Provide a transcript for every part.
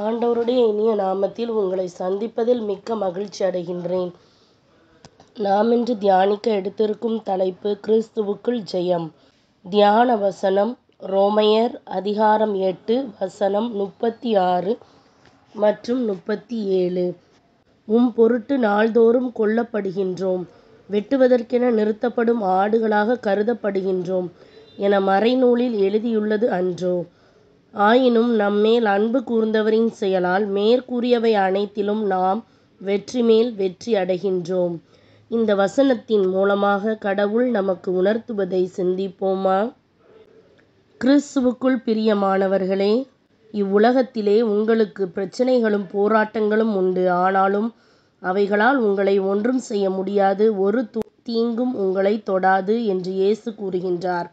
ஆண்டவருடைய இனிய நாமத்தில் உங்களை சந்திப்பதில் மிக்க மகிழ்ச்சி அடைகின்றேன் நாம் இன்று தியானிக்க எடுத்திருக்கும் தலைப்பு கிறிஸ்துவுக்குள் ஜெயம் தியான வசனம் ரோமையர் அதிகாரம் எட்டு வசனம் முப்பத்தி ஆறு மற்றும் முப்பத்தி ஏழு உம் பொருட்டு நாள்தோறும் கொல்லப்படுகின்றோம் வெட்டுவதற்கென நிறுத்தப்படும் ஆடுகளாக கருதப்படுகின்றோம் என மறைநூலில் எழுதியுள்ளது அன்றோ. ஆயினும் நம்மேல் அன்பு கூர்ந்தவரின் செயலால் மேற்கூறியவை அனைத்திலும் நாம் வெற்றி மேல் வெற்றி அடைகின்றோம். இந்த வசனத்தின் மூலமாக கடவுள் நமக்கு உணர்த்துவதை சிந்திப்போமா? கிறிஸ்துவுக்குள் பிரியமானவர்களே இவ்வுலகத்திலே உங்களுக்கு பிரச்சனைகளும் போராட்டங்களும் உண்டு. ஆனாலும் அவைகளால் உங்களை ஒன்றும் செய்ய முடியாது ஒரு தீங்கும் உங்களை தொடாது என்று இயேசு கூறுகின்றார்.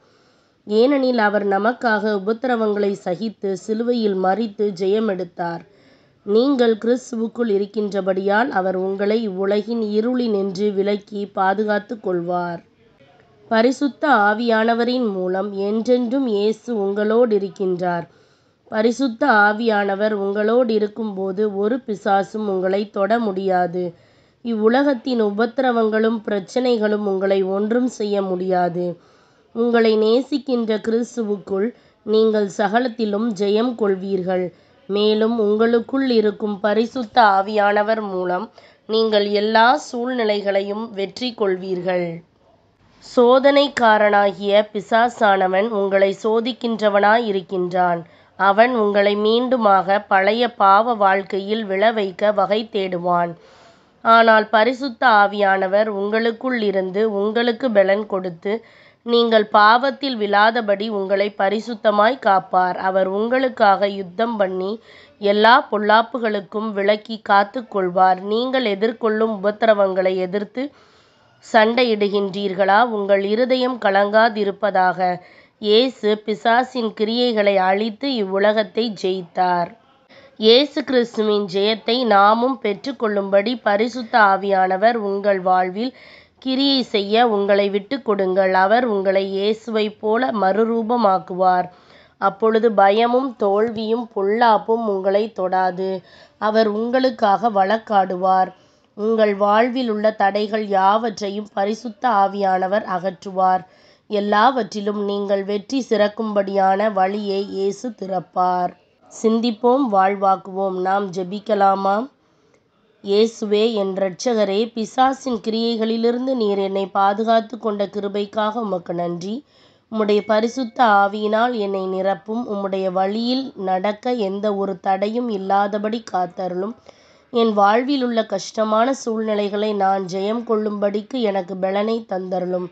ஏனெனில் அவர் நமக்காக உபத்திரவங்களை சகித்து சிலுவையில் மறித்து ஜெயமெடுத்தார். நீங்கள் கிறிஸ்துவுக்குள் இருக்கின்றபடியால் அவர் உங்களை இவ்வுலகின் இருளினின்று விலக்கி பாதுகாத்துக் கொள்வார். பரிசுத்த ஆவியானவரின் மூலம் என்றென்றும் இயேசு இருக்கின்றார் பரிசுத்த ஆவியானவர் உங்களோடிருக்கும்போது ஒரு பிசாசும் உங்களை தொட முடியாது. இவ்வுலகத்தின் உபத்திரவங்களும் பிரச்சனைகளும் உங்களை ஒன்றும் செய்ய முடியாது. உங்களை நேசிக்கின்ற கிறிஸ்துவுக்குள் நீங்கள் சகலத்திலும் ஜெயம் கொள்வீர்கள். மேலும் உங்களுக்குள் இருக்கும் பரிசுத்த ஆவியானவர் மூலம் நீங்கள் எல்லா சூழ்நிலைகளையும் வெற்றி கொள்வீர்கள். சோதனைக்காரனாகிய பிசாசானவன் உங்களை சோதிக்கின்றவனாயிருக்கின்றான் அவன் உங்களை மீண்டுமாக பழைய பாவ வாழ்க்கையில் விழ வைக்க வகை தேடுவான் ஆனால் பரிசுத்த ஆவியானவர் உங்களுக்குள் இருந்து உங்களுக்கு பலன் கொடுத்து நீங்கள் பாவத்தில் விழாதபடி உங்களை பரிசுத்தமாய் காப்பார் அவர் உங்களுக்காக யுத்தம் பண்ணி எல்லா பொல்லாப்புகளுக்கும் விளக்கி காத்து கொள்வார் நீங்கள் எதிர்கொள்ளும் உபத்திரவங்களை எதிர்த்து சண்டையிடுகின்றீர்களா உங்கள் இருதயம் கலங்காதிருப்பதாக இயேசு பிசாசின் கிரியைகளை அழித்து இவ்வுலகத்தை ஜெயித்தார். இயேசு கிறிஸ்துவின் ஜெயத்தை நாமும் பெற்றுக்கொள்ளும்படி பரிசுத்த ஆவியானவர் உங்கள் வாழ்வில் கிரியை செய்ய உங்களை விட்டு கொடுங்கள். அவர் உங்களை இயேசுவைப் போல மறுரூபமாக்குவார். அப்பொழுது பயமும் தோல்வியும் பொல்லாப்பும் உங்களை தொடாது. அவர் உங்களுக்காக வழக்காடுவார். உங்கள் வாழ்விலுள்ள தடைகள் யாவற்றையும் பரிசுத்த ஆவியானவர் அகற்றுவார். எல்லாவற்றிலும் நீங்கள் வெற்றி சிறக்கும்படியான வழியை இயேசு திறப்பார். சிந்திப்போம் வாழ்வாக்குவோம் நாம் ஜெபிக்கலாமா? இயேசுவே என் இரட்சகரே பிசாசின் கிரியைகளிலிருந்து நீர் என்னை பாதுகாத்து கொண்ட கிருபைக்காக உமக்கு நன்றி. உம்முடைய பரிசுத்த ஆவியினால் என்னை நிரப்பும் உம்முடைய வழியில் நடக்க எந்த ஒரு தடையும் இல்லாதபடி காத்தருளும். என் வாழ்வில் உள்ள கஷ்டமான சூழ்நிலைகளை நான் ஜெயம் கொள்ளும்படிக்கு எனக்கு பெலனை தந்தருளும்.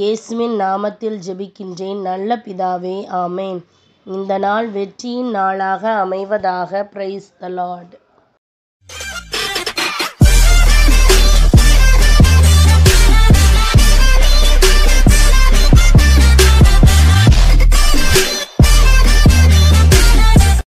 இயேசுவின் நாமத்தில் ஜெபிக்கின்றேன் நல்ல பிதாவே ஆமேன் இந்த நாள் வெற்றியின் நாளாக அமைவதாக பிரைஸ் த லார்ட்